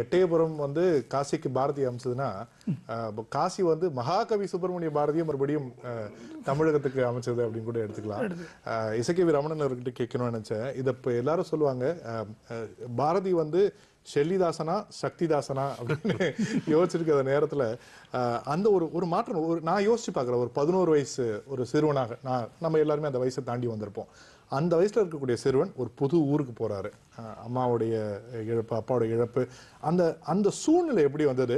எட்டயபுரம் வந்து காசிக்கு பாரதி அமைச்சதுன்னா காசி வந்து மகாகவி சுப்பிரமணிய பாரதியும் மறுபடியும் தமிழகத்துக்கு அமைச்சது அப்படின்னு கூட எடுத்துக்கலாம் இசைக்கவி ரமணன் அவர்கிட்ட கேட்கணும்னு நினைச்சேன் இதை இப்போ எல்லாரும் சொல்லுவாங்க பாரதி வந்து செல்லிதாசனா சக்திதாசனா அப்படின்னு யோசிச்சிருக்கிற நேரத்தில் அந்த ஒரு ஒரு மாற்றம் ஒரு நான் யோசிச்சு பார்க்குறேன் ஒரு பதினோரு வயசு ஒரு சிறுவனாக நான் நம்ம எல்லாருமே அந்த வயசை தாண்டி வந்திருப்போம் அந்த வயசில் இருக்கக்கூடிய சிறுவன் ஒரு புது ஊருக்கு போகிறாரு அம்மாவுடைய இழப்பு அப்பாவுடைய இழப்பு அந்த அந்த சூழ்நிலை எப்படி வந்தது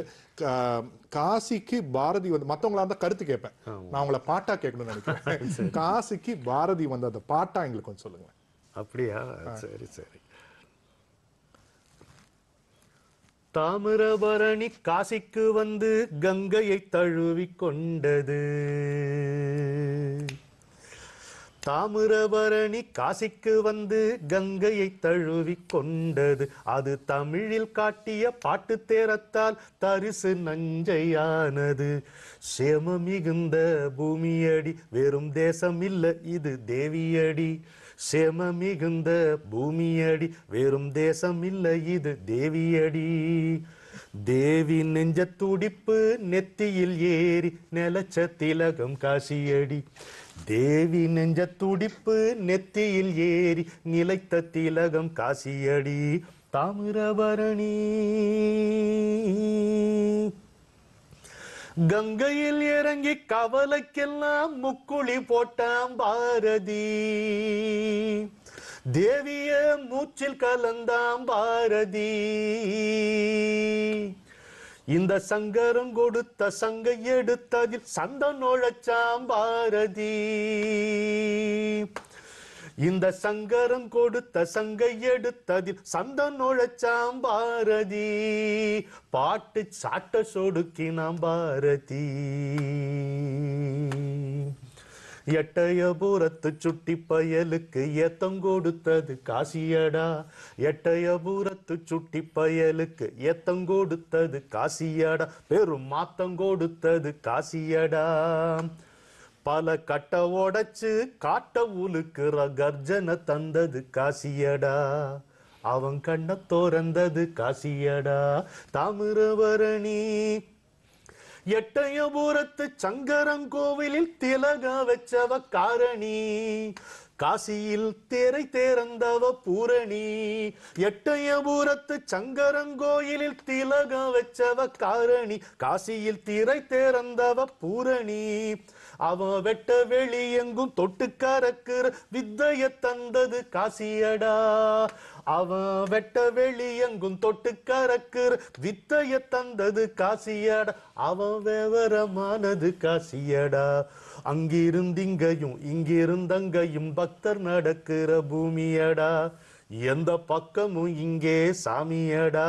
காசிக்கு பாரதி வந்து மற்றவங்களா இருந்தால் கருத்து கேட்பேன் நான் அவங்கள பாட்டா கேட்கணும்னு நினைக்கிறேன் காசிக்கு பாரதி வந்து அந்த பாட்டா எங்களுக்கு கொஞ்சம் சொல்லுங்க அப்படியா சரி சரி தாமிரபரணி காசிக்கு வந்து கங்கையை தழுவி கொண்டது தாமிரபரணி காசிக்கு வந்து கங்கையை தழுவி கொண்டது அது தமிழில் காட்டிய பாட்டு தேரத்தால் தரிசு நஞ்சையானது சேம மிகுந்த பூமியடி வெறும் தேசம் இல்ல இது தேவியடி சேம மிகுந்த பூமியடி வெறும் தேசம் இல்ல இது தேவியடி தேவி நெஞ்ச துடிப்பு நெத்தியில் ஏறி நெலச்ச திலகம் காசியடி தேவி நெஞ்ச துடிப்பு நெத்தியில் ஏறி நிலைத்த திலகம் காசியடி தாமிரபரணி கங்கையில் இறங்கி கவலைக்கெல்லாம் முக்குழி போட்டாம் பாரதி தேவிய மூச்சில் கலந்தாம் பாரதி இந்த சங்கரம் கொடுத்த சங்க எடுத்ததில் சந்த நுழைச்சாம் பாரதி இந்த சங்கரம் கொடுத்த சங்க எடுத்ததில் சந்த நுழைச்சாம் பாரதி பாட்டு சாட்ட சொடுக்கினாம் பாரதி எட்டயபுரத்து சுட்டி பயலுக்கு ஏத்தம் கொடுத்தது காசியடா எட்டயபுரத்து சுட்டி பயலுக்கு ஏத்தம் கொடுத்தது காசியடா பெரும் மாத்தம் கொடுத்தது காசியடா பல கட்ட உடைச்சு காட்ட உழுக்கிற கர்ஜனை தந்தது காசியடா அவன் கண்ண தோறந்தது காசியடா தாமிரவரணி எட்டயபுரத்து சங்கரங்கோவிலில் திலக வச்சவ காரணி காசியில் தேரை தேர்ந்தவ பூரணி எட்டயபுரத்து சங்கரங்கோயிலில் திலக வச்சவ காரணி காசியில் திரை தேர்ந்தவ பூரணி அவ வெட்ட வெளியெங்கும் தொட்டு கறக்குற வித்தைய தந்தது காசியடா அவன் வெட்ட வெளி எங்கும் தொட்டு கறக்குற வித்தைய தந்தது காசியடா அவன் விவரமானது காசியடா அங்கிருந்திங்கையும் இங்கிருந்தங்கையும் பக்தர் நடக்கிற பூமியடா எந்த பக்கமும் இங்கே சாமியடா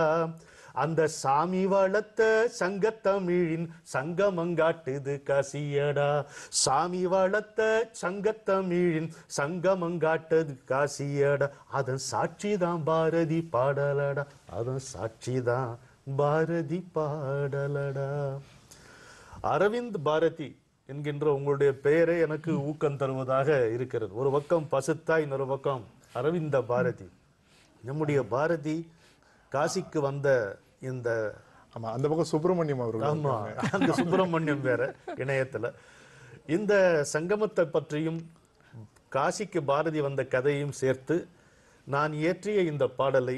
அந்த சாமி வளர்த்த சங்கத்தமிழின் சங்கமங்காட்டுது காசியடா சாமி வளர்த்த சங்கத்தமிழின் சங்கமங்காட்டது காசியடா அதன் சாட்சி தான் பாரதி பாடலடா அதன் சாட்சி தான் பாரதி பாடலடா அரவிந்த் பாரதி என்கின்ற உங்களுடைய பெயரே எனக்கு ஊக்கம் தருவதாக இருக்கிறது ஒரு பக்கம் பசுத்தா இன்னொரு பக்கம் அரவிந்த பாரதி நம்முடைய பாரதி காசிக்கு வந்த இந்த ஆமாம் அந்த பக்கம் சுப்பிரமணியம் அவர்கள் அந்த சுப்பிரமணியம் வேற இணையத்தில் இந்த சங்கமத்தை பற்றியும் காசிக்கு பாரதி வந்த கதையும் சேர்த்து நான் இயற்றிய இந்த பாடலை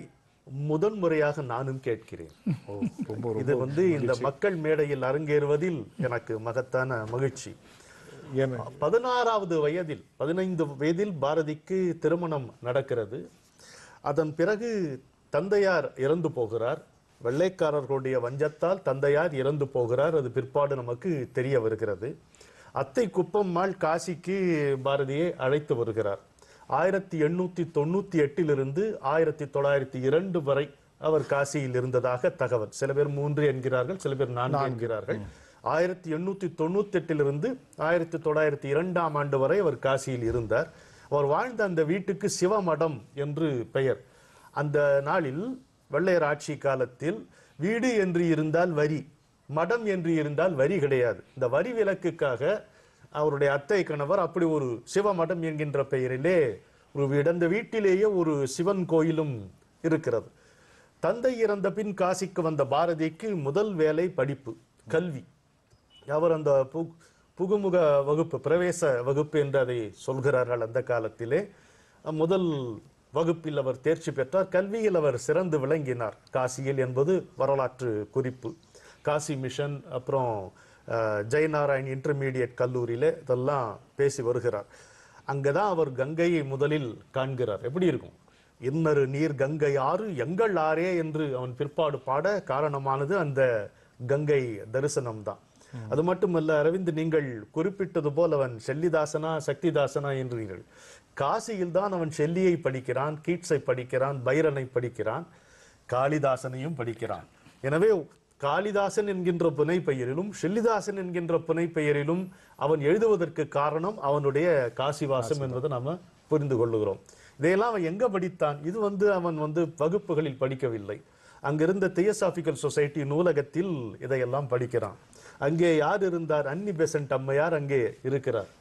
முதன் முறையாக நானும் கேட்கிறேன் இது வந்து இந்த மக்கள் மேடையில் அரங்கேறுவதில் எனக்கு மகத்தான மகிழ்ச்சி பதினாறாவது வயதில் பதினைந்து வயதில் பாரதிக்கு திருமணம் நடக்கிறது அதன் பிறகு தந்தையார் இறந்து போகிறார் வெள்ளைக்காரர்களுடைய வஞ்சத்தால் தந்தையார் இறந்து போகிறார் அது பிற்பாடு நமக்கு தெரிய வருகிறது அத்தை குப்பம்மாள் காசிக்கு பாரதியை அழைத்து வருகிறார் ஆயிரத்தி எண்ணூத்தி தொண்ணூத்தி எட்டிலிருந்து ஆயிரத்தி தொள்ளாயிரத்தி இரண்டு வரை அவர் காசியில் இருந்ததாக தகவல் சில பேர் மூன்று என்கிறார்கள் சில பேர் நான்கு என்கிறார்கள் ஆயிரத்தி எண்ணூத்தி தொண்ணூத்தி எட்டிலிருந்து ஆயிரத்தி தொள்ளாயிரத்தி இரண்டாம் ஆண்டு வரை அவர் காசியில் இருந்தார் அவர் வாழ்ந்த அந்த வீட்டுக்கு சிவமடம் என்று பெயர் அந்த நாளில் வெள்ளையர் ஆட்சி காலத்தில் வீடு என்று இருந்தால் வரி மடம் என்று இருந்தால் வரி கிடையாது இந்த வரி விலக்குக்காக அவருடைய அத்தை கணவர் அப்படி ஒரு சிவ மடம் என்கின்ற பெயரிலே ஒரு இடந்த வீட்டிலேயே ஒரு சிவன் கோயிலும் இருக்கிறது தந்தை இறந்த பின் காசிக்கு வந்த பாரதிக்கு முதல் வேலை படிப்பு கல்வி அவர் அந்த பு புகுமுக வகுப்பு பிரவேச வகுப்பு என்று அதை சொல்கிறார்கள் அந்த காலத்திலே முதல் வகுப்பில் அவர் தேர்ச்சி பெற்றார் கல்வியில் அவர் சிறந்து விளங்கினார் காசியில் என்பது வரலாற்று குறிப்பு காசி மிஷன் அப்புறம் ஜெயநாராயண் இன்டர்மீடியட் கல்லூரியில் இதெல்லாம் பேசி வருகிறார் அங்கே தான் அவர் கங்கையை முதலில் காண்கிறார் எப்படி இருக்கும் இன்னொரு நீர் கங்கை ஆறு எங்கள் ஆறே என்று அவன் பிற்பாடு பாட காரணமானது அந்த கங்கை தரிசனம் தான் அது மட்டுமல்ல அரவிந்த் நீங்கள் குறிப்பிட்டது போல் அவன் செல்லிதாசனா சக்திதாசனா என்றீர்கள் காசியில் தான் அவன் ஷெல்லியை படிக்கிறான் கீட்ஸை படிக்கிறான் பைரனை படிக்கிறான் காளிதாசனையும் படிக்கிறான் எனவே காளிதாசன் என்கின்ற புனை பெயரிலும் ஷெல்லிதாசன் என்கின்ற புனை பெயரிலும் அவன் எழுதுவதற்கு காரணம் அவனுடைய காசிவாசம் என்பதை நம்ம புரிந்து கொள்ளுகிறோம் இதையெல்லாம் அவன் எங்க படித்தான் இது வந்து அவன் வந்து வகுப்புகளில் படிக்கவில்லை அங்கிருந்த தியோசாபிக்கல் சொசைட்டி நூலகத்தில் இதையெல்லாம் படிக்கிறான் அங்கே யார் இருந்தார் அன்னி பெசன்ட் அம்மையார் அங்கே இருக்கிறார்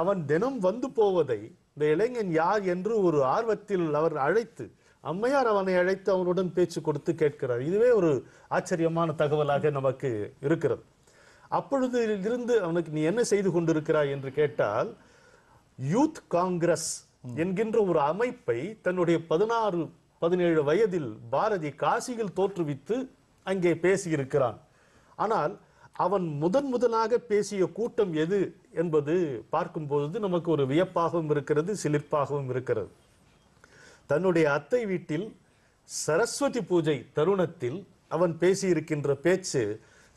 அவன் தினம் வந்து போவதை இந்த இளைஞன் யார் என்று ஒரு ஆர்வத்தில் அவர் அழைத்து அம்மையார் அவனை அழைத்து அவனுடன் பேச்சு கொடுத்து கேட்கிறார் இதுவே ஒரு ஆச்சரியமான தகவலாக நமக்கு இருக்கிறது அப்பொழுது இருந்து அவனுக்கு நீ என்ன செய்து கொண்டிருக்கிறாய் என்று கேட்டால் யூத் காங்கிரஸ் என்கின்ற ஒரு அமைப்பை தன்னுடைய பதினாறு பதினேழு வயதில் பாரதி காசியில் தோற்றுவித்து அங்கே பேசியிருக்கிறான் ஆனால் அவன் முதன் முதலாக பேசிய கூட்டம் எது என்பது பார்க்கும்பொழுது நமக்கு ஒரு வியப்பாகவும் இருக்கிறது சிலிர்ப்பாகவும் இருக்கிறது தன்னுடைய அத்தை வீட்டில் சரஸ்வதி பூஜை தருணத்தில் அவன் பேசியிருக்கின்ற பேச்சு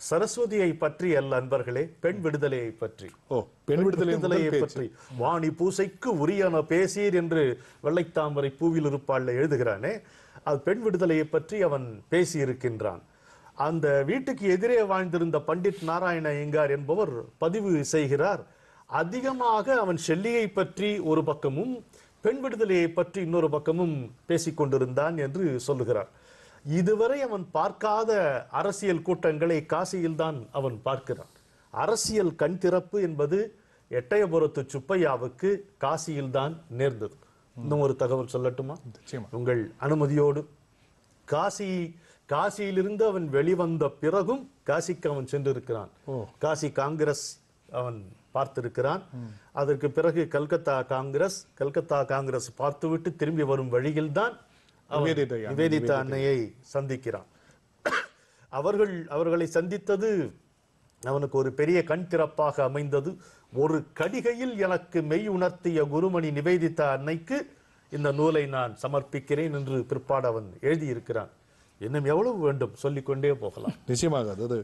சரஸ்வதியை பற்றி அல்ல அன்பர்களே பெண் விடுதலையை பற்றி ஓ பெண் விடுதலையை பற்றி வாணி பூசைக்கு உரியன பேசீர் என்று வெள்ளைத்தாமரை பூவில் இருப்பாள் எழுதுகிறானே அது பெண் விடுதலையை பற்றி அவன் பேசியிருக்கின்றான் அந்த வீட்டுக்கு எதிரே வாழ்ந்திருந்த பண்டிட் நாராயண ஐயங்கார் என்பவர் பதிவு செய்கிறார் அதிகமாக அவன் ஷெல்லியை பற்றி ஒரு பக்கமும் பெண் விடுதலையை பற்றி இன்னொரு பக்கமும் பேசிக் கொண்டிருந்தான் என்று சொல்லுகிறார் இதுவரை அவன் பார்க்காத அரசியல் கூட்டங்களை காசியில்தான் அவன் பார்க்கிறான் அரசியல் கண் திறப்பு என்பது எட்டயபுரத்து சுப்பையாவுக்கு காசியில்தான் நேர்ந்தது இன்னும் ஒரு தகவல் சொல்லட்டுமா உங்கள் அனுமதியோடு காசி காசியிலிருந்து அவன் வெளிவந்த பிறகும் காசிக்கு அவன் சென்றிருக்கிறான் காசி காங்கிரஸ் அவன் பார்த்திருக்கிறான் அதற்கு பிறகு கல்கத்தா காங்கிரஸ் கல்கத்தா காங்கிரஸ் பார்த்துவிட்டு திரும்பி வரும் வழியில் தான் நிவேதிதா அன்னையை சந்திக்கிறான் அவர்கள் அவர்களை சந்தித்தது அவனுக்கு ஒரு பெரிய கண் திறப்பாக அமைந்தது ஒரு கடிகையில் எனக்கு மெய் உணர்த்திய குருமணி நிவேதிதா அன்னைக்கு இந்த நூலை நான் சமர்ப்பிக்கிறேன் என்று பிற்பாடு அவன் எழுதியிருக்கிறான் இன்னும் எவ்வளவு வேண்டும் சொல்லிக்கொண்டே போகலாம் நிச்சயமாக அதாவது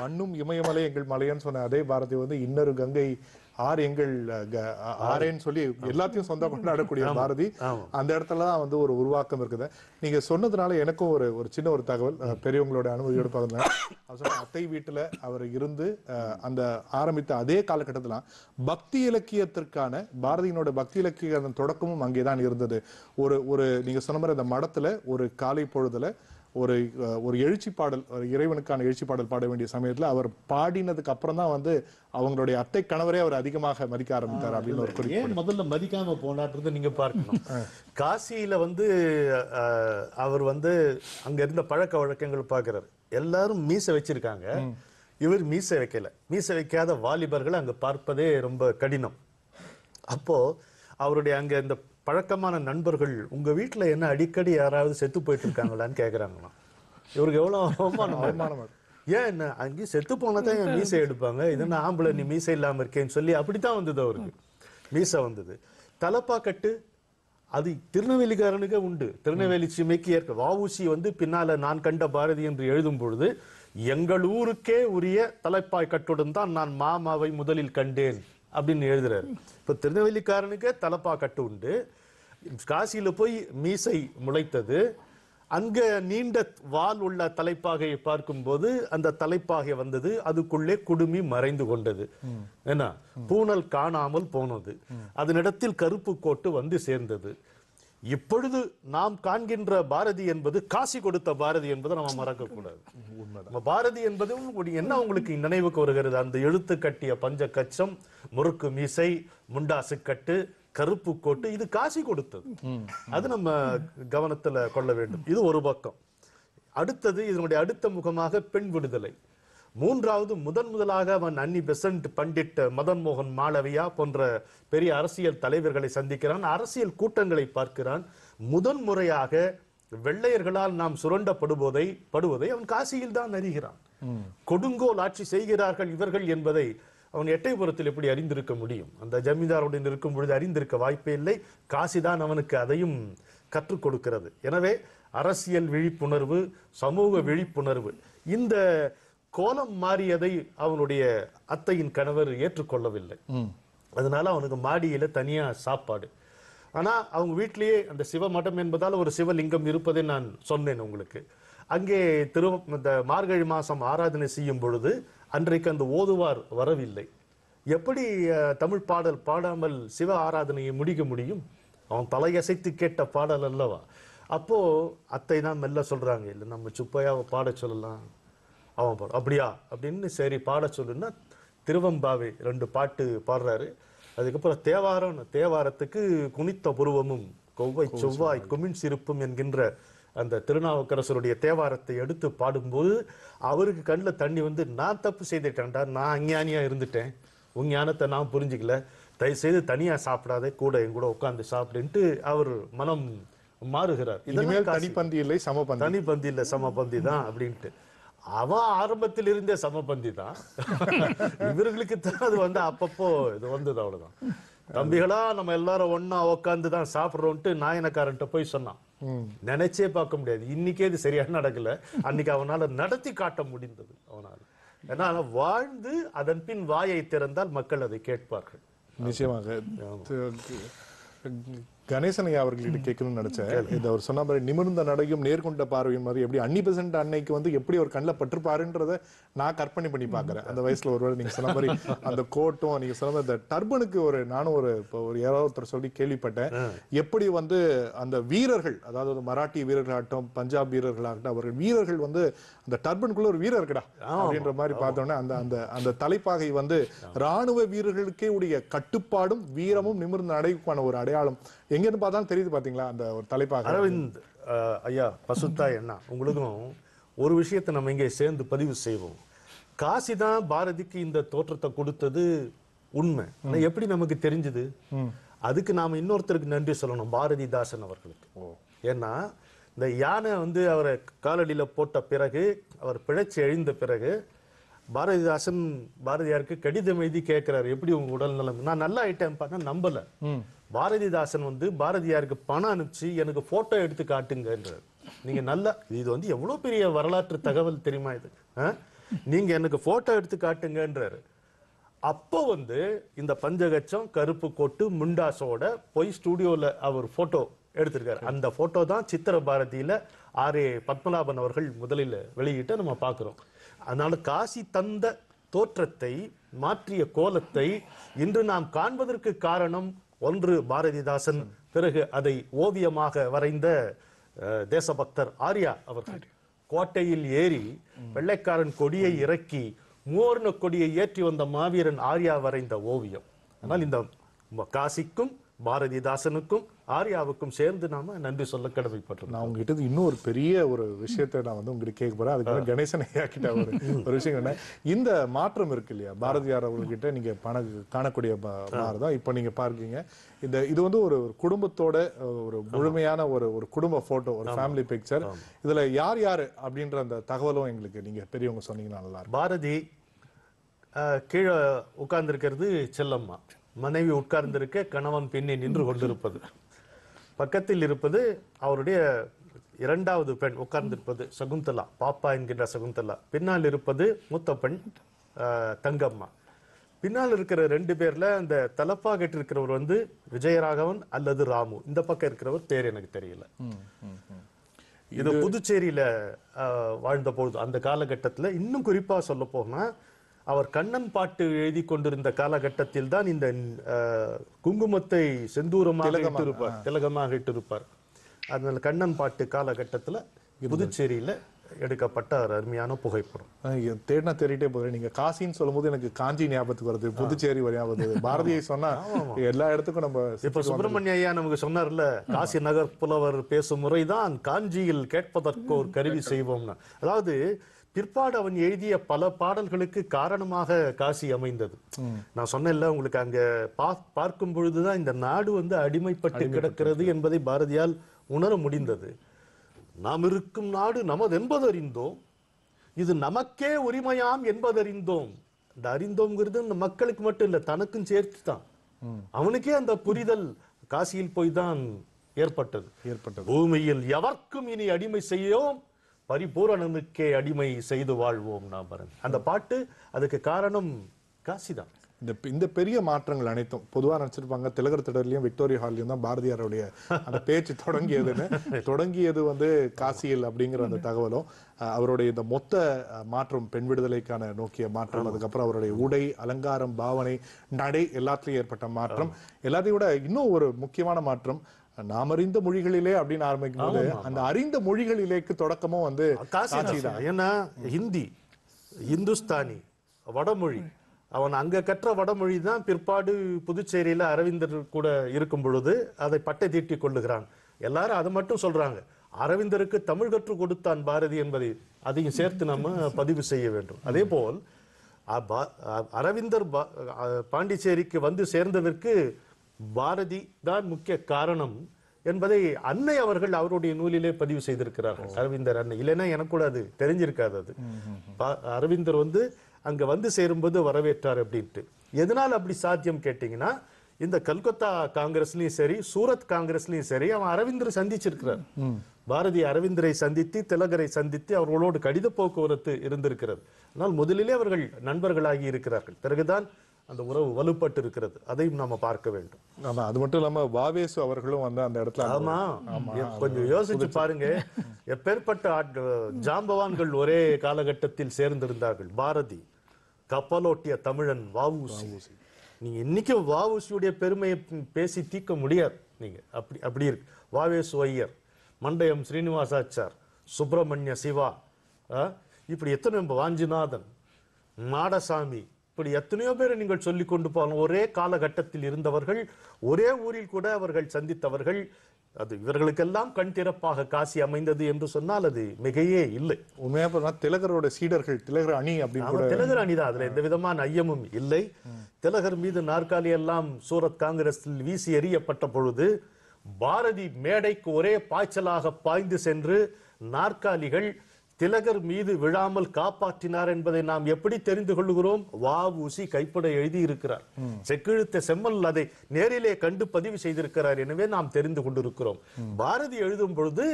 மண்ணும் இமயமலை எங்கள் மலையன்னு சொன்ன அதே பாரதி வந்து இன்னொரு கங்கை ஆர் எங்கள் ஆரேன்னு சொல்லி எல்லாத்தையும் சொந்த கொண்டாடக்கூடிய பாரதி அந்த இடத்துல தான் வந்து ஒரு உருவாக்கம் இருக்குது நீங்க சொன்னதுனால எனக்கும் ஒரு ஒரு சின்ன ஒரு தகவல் பெரியவங்களோட அனுமதியோடு பகிர்ந்தேன் அத்தை வீட்டுல அவர் இருந்து அந்த ஆரம்பித்த அதே காலகட்டத்தில் பக்தி இலக்கியத்திற்கான பாரதியினோட பக்தி இலக்கிய தொடக்கமும் அங்கேதான் இருந்தது ஒரு ஒரு நீங்க சொன்ன மாதிரி அந்த மடத்துல ஒரு காலை பொழுதுல ஒரு ஒரு எழுச்சி பாடல் இறைவனுக்கான எழுச்சி பாடல் பாட வேண்டிய சமயத்தில் அவர் பாடினதுக்கு அப்புறம் தான் வந்து அவங்களுடைய அத்தை கணவரே அவர் அதிகமாக மதிக்க ஆரம்பித்தார் அப்படின்னு ஒரு ஏன் முதல்ல மதிக்காம போனாட்டு நீங்க பார்க்கணும் காசியில வந்து அவர் வந்து அங்க இருந்த பழக்க வழக்கங்கள் பார்க்கிறார் எல்லாரும் மீசை வச்சிருக்காங்க இவர் மீசை வைக்கல மீசை வைக்காத வாலிபர்களை அங்க பார்ப்பதே ரொம்ப கடினம் அப்போ அவருடைய அங்க இந்த பழக்கமான நண்பர்கள் உங்கள் வீட்டில் என்ன அடிக்கடி யாராவது செத்து போயிட்டு இருக்காங்களான்னு கேட்குறாங்களாம் இவருக்கு எவ்வளோ அவமானம் அவமானம் ஏன் என்ன அங்கேயும் செத்து போனதான் என் மீசை எடுப்பாங்க இது நான் ஆம்பளை நீ மீசை இல்லாமல் இருக்கேன்னு சொல்லி அப்படித்தான் வந்தது அவருக்கு மீசை வந்தது தலப்பா கட்டு அது திருநெல்வேலிக்காரனுக்கு உண்டு திருநெல்வேலி சிமைக்கு ஏற்க வவுசி வந்து பின்னால நான் கண்ட பாரதி என்று எழுதும் பொழுது எங்கள் ஊருக்கே உரிய தலைப்பாய் கட்டுடன் தான் நான் மாமாவை முதலில் கண்டேன் அப்படின்னு எழுதுறாரு இப்ப திருநெல்வேலிக்காரனுக்கு தலப்பா கட்டு உண்டு காசியில போய் மீசை முளைத்தது அங்கே நீண்ட வால் உள்ள தலைப்பாகையை பார்க்கும்போது அந்த தலைப்பாகை வந்தது அதுக்குள்ளே குடுமி மறைந்து கொண்டது என்ன பூனல் காணாமல் போனது அதனிடத்தில் கருப்பு கோட்டு வந்து சேர்ந்தது இப்பொழுது நாம் காண்கின்ற பாரதி என்பது காசி கொடுத்த பாரதி என்பதை நம்ம மறக்கக்கூடாது நம்ம பாரதி என்பது என்ன உங்களுக்கு நினைவுக்கு வருகிறது அந்த எழுத்து கட்டிய பஞ்ச கச்சம் முறுக்கு மீசை முண்டாசு கட்டு கருப்பு கோட்டு இது காசி கொடுத்தது அது நம்ம கவனத்தில் கொள்ள வேண்டும் இது ஒரு பக்கம் அடுத்தது இதனுடைய அடுத்த முகமாக பெண் விடுதலை மூன்றாவது முதன் முதலாக அவன் அன்னி பெசன்ட் பண்டிட் மதன் மோகன் மாளவியா போன்ற பெரிய அரசியல் தலைவர்களை சந்திக்கிறான் அரசியல் கூட்டங்களை பார்க்கிறான் முதன் முறையாக வெள்ளையர்களால் நாம் சுரண்டப்படுவதை படுவதை அவன் காசியில் தான் அறிகிறான் கொடுங்கோல் ஆட்சி செய்கிறார்கள் இவர்கள் என்பதை அவன் எட்டைபுரத்தில் எப்படி அறிந்திருக்க முடியும் அந்த ஜமீன்தாருடன் இருக்கும் பொழுது அறிந்திருக்க வாய்ப்பே இல்லை காசிதான் அவனுக்கு அதையும் கற்றுக் கொடுக்கிறது எனவே அரசியல் விழிப்புணர்வு சமூக விழிப்புணர்வு இந்த கோலம் மாறியதை அவனுடைய அத்தையின் கணவர் ஏற்றுக்கொள்ளவில்லை அதனால அவனுக்கு மாடியில தனியா சாப்பாடு ஆனா அவங்க வீட்லயே அந்த சிவ மடம் என்பதால் ஒரு சிவலிங்கம் இருப்பதை நான் சொன்னேன் உங்களுக்கு அங்கே திரு இந்த மார்கழி மாசம் ஆராதனை செய்யும் பொழுது அன்றைக்கு அந்த ஓதுவார் வரவில்லை எப்படி தமிழ் பாடல் பாடாமல் சிவ ஆராதனையை முடிக்க முடியும் அவன் தலையசைத்து கேட்ட பாடல் அல்லவா அப்போ அத்தை தான் மெல்ல சொல்றாங்க இல்லை நம்ம சுப்பையாவை பாட சொல்லலாம் அவன் பாடும் அப்படியா அப்படின்னு சரி பாட சொல்லுன்னா திருவம்பாவை ரெண்டு பாட்டு பாடுறாரு அதுக்கப்புறம் தேவாரம் தேவாரத்துக்கு குனித்த புருவமும் கொவ்வை செவ்வாய் குமின் சிரிப்பும் என்கின்ற அந்த திருநாவுக்கரசருடைய தேவாரத்தை எடுத்து பாடும்போது அவருக்கு கண்ணில் தண்ணி வந்து நான் தப்பு செய்துட்டேன்டா நான் அஞ்ஞானியாக இருந்துட்டேன் உன் ஞானத்தை நான் புரிஞ்சிக்கல தயவுசெய்து தனியாக சாப்பிடாத கூட என் கூட உட்காந்து சாப்பிடுன்ட்டு அவர் மனம் மாறுகிறார் இனிமேல் தனிப்பந்தி இல்லை சமபந்தி தனிப்பந்தி இல்லை சமபந்தி தான் அப்படின்ட்டு அவன் ஆரம்பத்தில் இருந்தே சமபந்தி தான் இவர்களுக்கு தான் அது வந்து அப்பப்போ இது வந்தது அவ்வளவுதான் தம்பிகளா நம்ம எல்லாரும் ஒன்னா உக்காந்து தான் சாப்பிட்றோன்ட்டு நாயனக்காரன்ட்ட போய் சொன்னான் நினைச்சே பார்க்க முடியாது இன்னைக்கே இது சரியா நடக்கல அன்னைக்கு அவனால நடத்தி காட்ட முடிந்தது அவனால ஏன்னா வாழ்ந்து அதன் பின் வாயை திறந்தால் மக்கள் அதை கேட்பார்கள் நிச்சயமாக கணேசன் அவர்கள்ட்ட கேட்கணும்னு நினைச்சேன் இது அவர் சொன்ன மாதிரி நிமிர்ந்த நடையும் நேர்கொண்ட பார்வையும் மாதிரி எப்படி அன்னி பெசன்ட் அன்னைக்கு வந்து எப்படி ஒரு கண்ணில் பட்டிருப்பாருன்றத நான் கற்பனை பண்ணி பார்க்குறேன் அந்த வயசுல ஒருவேளை நீங்க சொன்ன மாதிரி அந்த கோட்டும் நீங்க சொன்ன மாதிரி இந்த டர்பனுக்கு ஒரு நானும் ஒரு இப்போ ஒரு யாராவது சொல்லி கேள்விப்பட்டேன் எப்படி வந்து அந்த வீரர்கள் அதாவது மராட்டி வீரர்களாகட்டும் பஞ்சாப் வீரர்களாகட்டும் அவர்கள் வீரர்கள் வந்து அந்த டர்பனுக்குள்ள ஒரு வீரர் இருக்கடா அப்படின்ற மாதிரி பார்த்தோன்னா அந்த அந்த அந்த தலைப்பாகை வந்து ராணுவ வீரர்களுக்கே உடைய கட்டுப்பாடும் வீரமும் நிமிர்ந்த நடைக்கான ஒரு அடையாளம் எங்கேருந்து பார்த்தாலும் தெரியுது பார்த்தீங்களா அந்த ஒரு தலைப்பாக அரவிந்த் ஐயா பசுத்தா என்ன உங்களுக்கும் ஒரு விஷயத்தை நம்ம இங்கே சேர்ந்து பதிவு செய்வோம் காசி தான் பாரதிக்கு இந்த தோற்றத்தை கொடுத்தது உண்மை ஆனால் எப்படி நமக்கு தெரிஞ்சது அதுக்கு நாம் இன்னொருத்தருக்கு நன்றி சொல்லணும் பாரதிதாசன் அவர்களுக்கு ஏன்னா இந்த யானை வந்து அவரை காலடியில் போட்ட பிறகு அவர் பிழைச்சி எழுந்த பிறகு பாரதிதாசன் பாரதியாருக்கு கடிதம் எழுதி கேட்குறாரு எப்படி உங்கள் உடல் நலம் நான் நல்லா ஐட்டம் பார்த்தா நம்பலை பாரதிதாசன் வந்து பாரதியாருக்கு பணம் அனுப்பிச்சு எனக்கு போட்டோ எடுத்து காட்டுங்கன்றார் நீங்க நல்லா இது வந்து எவ்வளவு பெரிய வரலாற்று தகவல் தெரியுமா இது நீங்க எனக்கு போட்டோ எடுத்து காட்டுங்கன்றாரு அப்போ வந்து இந்த பஞ்சகச்சம் கருப்பு கொட்டு முண்டாசோட போய் ஸ்டூடியோல அவர் போட்டோ எடுத்திருக்காரு அந்த போட்டோ தான் சித்திர பாரதியில ஆர் ஏ பத்மநாபன் அவர்கள் முதலில் வெளியிட்ட நம்ம பார்க்குறோம் அதனால காசி தந்த தோற்றத்தை மாற்றிய கோலத்தை இன்று நாம் காண்பதற்கு காரணம் ஒன்று பாரதிதாசன் பிறகு அதை ஓவியமாக வரைந்த தேசபக்தர் ஆர்யா அவர்கள் கோட்டையில் ஏறி வெள்ளைக்காரன் கொடியை இறக்கி மூவர்ண கொடியை ஏற்றி வந்த மாவீரன் ஆர்யா வரைந்த ஓவியம் ஆனால் இந்த காசிக்கும் பாரதிதாசனுக்கும் ஆர்யாவுக்கும் சேர்ந்து நாம நன்றி சொல்ல கடமைப்பட்டோம் நான் உங்ககிட்ட இன்னும் ஒரு பெரிய ஒரு விஷயத்த நான் வந்து உங்ககிட்ட கேட்க போறேன் அதுக்கு கணேசன் ஐயா கிட்ட ஒரு ஒரு விஷயம் என்ன இந்த மாற்றம் இருக்கு இல்லையா பாரதியார் அவர்கிட்ட நீங்க பண காணக்கூடிய தான் இப்போ நீங்க பார்க்கீங்க இந்த இது வந்து ஒரு குடும்பத்தோட ஒரு முழுமையான ஒரு ஒரு குடும்ப போட்டோ ஒரு ஃபேமிலி பிக்சர் இதுல யார் யாரு அப்படின்ற அந்த தகவலும் எங்களுக்கு நீங்க பெரியவங்க சொன்னீங்கன்னா நல்லா பாரதி கீழே உட்கார்ந்துருக்கிறது செல்லம்மா மனைவி உட்கார்ந்திருக்க கணவன் பெண்ணை நின்று கொண்டிருப்பது பக்கத்தில் இருப்பது அவருடைய இரண்டாவது பெண் உட்கார்ந்திருப்பது சகுந்தலா பாப்பா என்கின்ற சகுந்தலா பின்னால் இருப்பது மூத்த பெண் தங்கம்மா பின்னால் இருக்கிற ரெண்டு பேர்ல அந்த தலப்பா கெட்டிருக்கிறவர் வந்து விஜயராகவன் அல்லது ராமு இந்த பக்கம் இருக்கிறவர் பேர் எனக்கு தெரியல இது புதுச்சேரியில வாழ்ந்த பொழுது அந்த காலகட்டத்துல இன்னும் குறிப்பா சொல்ல போனா அவர் கண்ணன் பாட்டு எழுதி கொண்டிருந்த காலகட்டத்தில் தான் இந்த குங்குமத்தை செந்தூரமாக இருப்பார் திலகமாக இட்டிருப்பார் அதனால கண்ணன் பாட்டு காலகட்டத்தில் புதுச்சேரியில் எடுக்கப்பட்ட ஒரு அருமையான புகைப்படம் தேடினா தேடிட்டே போகிறேன் நீங்கள் காசின்னு சொல்லும்போது எனக்கு காஞ்சி ஞாபகத்துக்கு வருது புதுச்சேரி ஞாபகத்துக்கு பாரதியை சொன்னா எல்லா இடத்துக்கும் நம்ம இப்போ சுப்பிரமணிய ஐயா நமக்கு சொன்னார்ல காசி நகர் புலவர் பேசும் முறைதான் காஞ்சியில் கேட்பதற்கு ஒரு கருவி செய்வோம்னா அதாவது பிற்பாடு அவன் எழுதிய பல பாடல்களுக்கு காரணமாக காசி அமைந்தது நான் சொன்னேன்ல உங்களுக்கு அங்க பார்க்கும் பொழுதுதான் இந்த நாடு வந்து அடிமைப்பட்டு கிடக்கிறது என்பதை பாரதியால் உணர முடிந்தது நாம் இருக்கும் நாடு நமது என்பதறிந்தோம் இது நமக்கே உரிமையாம் என்பதறிந்தோம் இந்த அறிந்தோம்ங்கிறது மக்களுக்கு மட்டும் இல்லை தனக்கும் சேர்த்து தான் அவனுக்கே அந்த புரிதல் காசியில் போய் தான் ஏற்பட்டது ஏற்பட்டது பூமியில் எவர்க்கும் இனி அடிமை செய்யோம் பரிபூரணனுக்கே அடிமை செய்து வாழ்வோம் நாம் அந்த பாட்டு அதுக்கு காரணம் காசிதான் இந்த இந்த பெரிய மாற்றங்கள் அனைத்தும் பொதுவாக நினச்சிருப்பாங்க திலகர் திடர்லையும் விக்டோரிய ஹால்லையும் தான் பாரதியாருடைய அந்த பேச்சு தொடங்கியதுன்னு தொடங்கியது வந்து காசியில் அப்படிங்கிற அந்த தகவலும் அவருடைய இந்த மொத்த மாற்றம் பெண் விடுதலைக்கான நோக்கிய மாற்றம் அதுக்கப்புறம் அவருடைய உடை அலங்காரம் பாவனை நடை எல்லாத்துலேயும் ஏற்பட்ட மாற்றம் எல்லாத்தையும் விட இன்னும் ஒரு முக்கியமான மாற்றம் நாம் அறிந்த மொழிகளிலே அப்படின்னு ஆரம்பிக்கும்போது அந்த அறிந்த மொழிகளிலேக்கு தொடக்கமும் வந்து காசி ஏன்னா ஹிந்தி இந்துஸ்தானி வடமொழி அவன் அங்கே கற்ற வடமொழி தான் பிற்பாடு புதுச்சேரியில் அரவிந்தர் கூட இருக்கும் பொழுது அதை பட்டை தீட்டி கொள்ளுகிறான் எல்லாரும் அதை மட்டும் சொல்றாங்க அரவிந்தருக்கு தமிழ் கற்றுக் கொடுத்தான் பாரதி என்பதை அதையும் சேர்த்து நம்ம பதிவு செய்ய வேண்டும் அதே போல் அரவிந்தர் பாண்டிச்சேரிக்கு வந்து சேர்ந்ததற்கு பாரதி தான் முக்கிய காரணம் என்பதை அன்னை அவர்கள் அவருடைய நூலிலே பதிவு செய்திருக்கிறார்கள் அரவிந்தர் அன்னை இல்லைன்னா எனக்கு கூட அது தெரிஞ்சிருக்காது அது அரவிந்தர் வந்து அங்க வந்து சேரும்போது வரவேற்றார் அப்படின்ட்டு எதனால் அப்படி சாத்தியம் கேட்டீங்கன்னா இந்த கல்கத்தா காங்கிரஸ்லயும் சரி சூரத் காங்கிரஸ்லயும் சரி அவன் அரவிந்தர் சந்திச்சிருக்கிறார் பாரதி அரவிந்தரை சந்தித்து திலகரை சந்தித்து அவர்களோடு கடித போக்குவரத்து இருந்திருக்கிறது ஆனால் முதலிலே அவர்கள் நண்பர்களாகி இருக்கிறார்கள் பிறகுதான் அந்த உறவு வலுப்பட்டு இருக்கிறது அதையும் நம்ம பார்க்க வேண்டும் ஆமா அது மட்டும் இல்லாம வாவேசு அவர்களும் வந்து அந்த இடத்துல ஆமா கொஞ்சம் யோசிச்சு பாருங்க எப்பேற்பட்ட ஜாம்பவான்கள் ஒரே காலகட்டத்தில் சேர்ந்திருந்தார்கள் பாரதி கப்பலோட்டிய தமிழன் வாவுசி நீங்க இன்னைக்கும் வாவுசியுடைய பெருமையை பேசி தீர்க்க முடியாது நீங்க அப்படி அப்படி இருக்கு வாவேசு ஐயர் மண்டயம் ஸ்ரீனிவாசாச்சார் சுப்பிரமணிய சிவா இப்படி எத்தனை வாஞ்சிநாதன் மாடசாமி இப்படி எத்தனையோ பேரை நீங்கள் சொல்லி கொண்டு போகலாம் ஒரே காலகட்டத்தில் இருந்தவர்கள் ஒரே ஊரில் கூட அவர்கள் சந்தித்தவர்கள் அது இவர்களுக்கெல்லாம் கண் திறப்பாக காசி அமைந்தது என்று சொன்னால் அது மிகையே இல்லை உண்மையா திலகரோட சீடர்கள் திலகர் அணி அப்படின்னு திலகர் அணி தான் அதுல எந்த விதமான ஐயமும் இல்லை திலகர் மீது நாற்காலி எல்லாம் சூரத் காங்கிரஸில் வீசி எறியப்பட்ட பொழுது பாரதி மேடைக்கு ஒரே பாய்ச்சலாக பாய்ந்து சென்று நாற்காலிகள் திலகர் மீது விழாமல் காப்பாற்றினார் என்பதை நாம் எப்படி தெரிந்து கொள்ளுகிறோம் வாவூசி கைப்பட எழுதியிருக்கிறார் செக்கிழுத்த செம்மல் அதை நேரிலே கண்டு பதிவு செய்திருக்கிறார் எனவே நாம் தெரிந்து கொண்டிருக்கிறோம் பாரதி எழுதும் பொழுது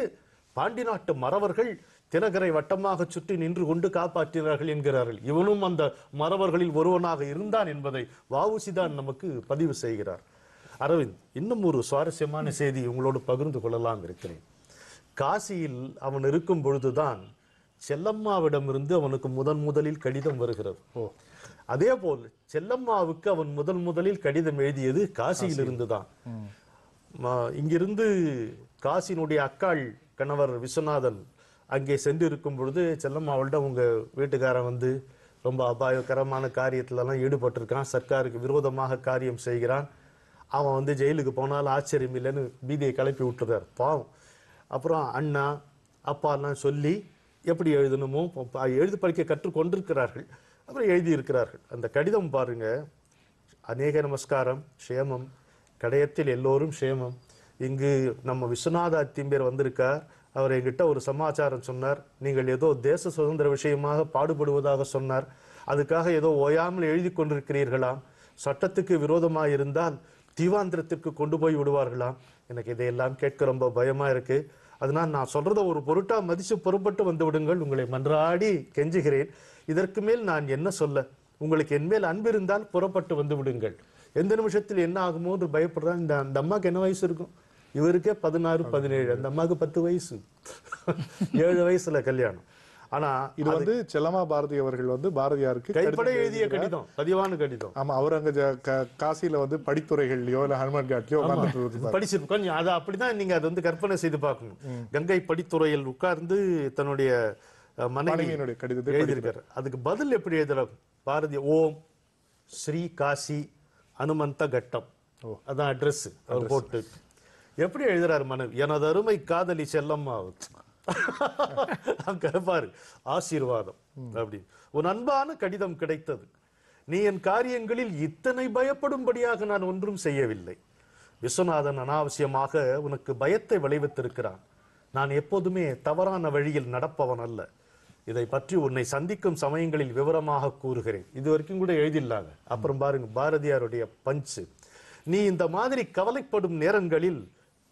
பாண்டி நாட்டு மறவர்கள் திலகரை வட்டமாக சுற்றி நின்று கொண்டு காப்பாற்றினார்கள் என்கிறார்கள் இவனும் அந்த மறவர்களில் ஒருவனாக இருந்தான் என்பதை தான் நமக்கு பதிவு செய்கிறார் அரவிந்த் இன்னும் ஒரு சுவாரஸ்யமான செய்தி உங்களோடு பகிர்ந்து கொள்ளலாம் இருக்கிறேன் காசியில் அவன் இருக்கும் பொழுதுதான் செல்லம்மாவிடமிருந்து அவனுக்கு முதன் முதலில் கடிதம் வருகிறது அதே போல் செல்லம்மாவுக்கு அவன் முதன் முதலில் கடிதம் எழுதியது காசியில் இருந்துதான் இங்கிருந்து காசினுடைய அக்காள் கணவர் விஸ்வநாதன் அங்கே சென்றிருக்கும் பொழுது செல்லம்மாவள்கிட்ட உங்கள் வீட்டுக்காரன் வந்து ரொம்ப அபாயகரமான காரியத்திலலாம் ஈடுபட்டிருக்கான் சர்க்காருக்கு விரோதமாக காரியம் செய்கிறான் அவன் வந்து ஜெயிலுக்கு போனாலும் ஆச்சரியம் இல்லைன்னு பீதியை கிளப்பி விட்டுறார் பாவம் அப்புறம் அண்ணா அப்பாலாம் சொல்லி எப்படி எழுதணுமோ எழுதி படிக்க கற்றுக்கொண்டிருக்கிறார்கள் அப்புறம் எழுதியிருக்கிறார்கள் அந்த கடிதம் பாருங்கள் அநேக நமஸ்காரம் சேமம் கடையத்தில் எல்லோரும் சேமம் இங்கு நம்ம விஸ்வநாத அத்திம்பேர் வந்திருக்கார் அவர் எங்கிட்ட ஒரு சமாச்சாரம் சொன்னார் நீங்கள் ஏதோ தேச சுதந்திர விஷயமாக பாடுபடுவதாக சொன்னார் அதுக்காக ஏதோ ஓயாமல் எழுதி கொண்டிருக்கிறீர்களாம் சட்டத்துக்கு விரோதமாக இருந்தால் தீவாந்திரத்திற்கு கொண்டு போய் விடுவார்களாம் எனக்கு இதையெல்லாம் கேட்க ரொம்ப பயமாக இருக்குது அதனால் நான் சொல்றத ஒரு பொருட்டாக மதித்து புறப்பட்டு வந்து விடுங்கள் உங்களை மன்றாடி கெஞ்சுகிறேன் இதற்கு மேல் நான் என்ன சொல்ல உங்களுக்கு என்மேல் அன்பு இருந்தால் புறப்பட்டு வந்து விடுங்கள் எந்த நிமிஷத்தில் என்ன ஆகுமோ என்று பயப்படுறாங்க இந்த அந்த அம்மாவுக்கு என்ன வயசு இருக்கும் இவருக்கே பதினாறு பதினேழு அந்த அம்மாவுக்கு பத்து வயசு ஏழு வயசுல கல்யாணம் ஆனா இது வந்து செல்லமா பாரதி அவர்கள் வந்து பாரதியாருக்கு எழுதிய கடிதம் பதிவான கடிதம் ஆமா அவர் அங்க காசியில வந்து படித்துறைகள்லயோ இல்ல ஹனுமன் காட்லயோ படிச்சிருக்கோம் அது அப்படிதான் நீங்க அதை வந்து கற்பனை செய்து பார்க்கணும் கங்கை படித்துறையில் உட்கார்ந்து தன்னுடைய மனைவியினுடைய கடிதத்தை எழுதியிருக்காரு அதுக்கு பதில் எப்படி எழுதுற பாரதி ஓம் ஸ்ரீ காசி அனுமந்த கட்டம் அதான் அட்ரஸ் போட்டு எப்படி எழுதுறாரு மனைவி எனது அருமை காதலி செல்லம்மா அங்கே பாரு ஆசீர்வாதம் அப்படின்னு உன் அன்பான கடிதம் கிடைத்தது நீ என் காரியங்களில் இத்தனை பயப்படும்படியாக நான் ஒன்றும் செய்யவில்லை விஸ்வநாதன் அனாவசியமாக உனக்கு பயத்தை விளைவித்திருக்கிறான் நான் எப்போதுமே தவறான வழியில் நடப்பவன் அல்ல இதை பற்றி உன்னை சந்திக்கும் சமயங்களில் விவரமாக கூறுகிறேன் இது வரைக்கும் கூட எழுதிடலாங்க அப்புறம் பாருங்க பாரதியாருடைய பஞ்சு நீ இந்த மாதிரி கவலைப்படும் நேரங்களில்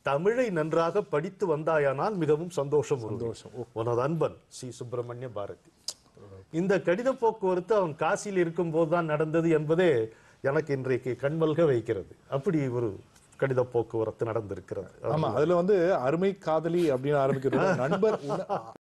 தமிழை நன்றாக படித்து வந்தாயானால் மிகவும் சந்தோஷம் சந்தோஷம் உனது அன்பன் சி சுப்பிரமணிய பாரதி இந்த கடித போக்குவரத்து அவன் காசியில் இருக்கும் போதுதான் நடந்தது என்பதே எனக்கு இன்றைக்கு கண்மல்க வைக்கிறது அப்படி ஒரு கடித போக்குவரத்து நடந்திருக்கிறது ஆமா அதுல வந்து அருமை காதலி அப்படின்னு ஆரம்பிக்கிறது நண்பர்